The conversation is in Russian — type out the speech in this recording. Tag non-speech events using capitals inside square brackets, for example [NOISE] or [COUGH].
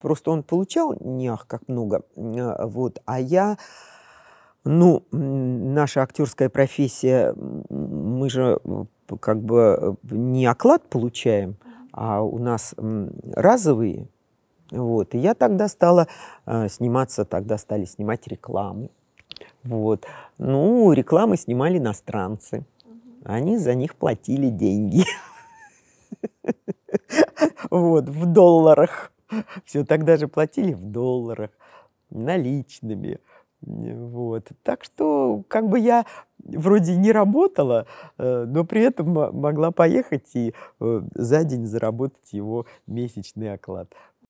Просто он получал не как много. А, вот. А я ну, наша актерская профессия, мы же э, как бы э, не оклад получаем, а у нас разовые. Вот. И я тогда стала э, сниматься, тогда стали снимать рекламу. Вот. Ну, рекламы снимали иностранцы. Они за них платили деньги. [LAUGHS] Вот, в долларах. [LAUGHS] Все тогда же платили в долларах, наличными. Вот. Так что как бы я вроде не работала, э, но при этом могла поехать и э, за день заработать его месячный оклад.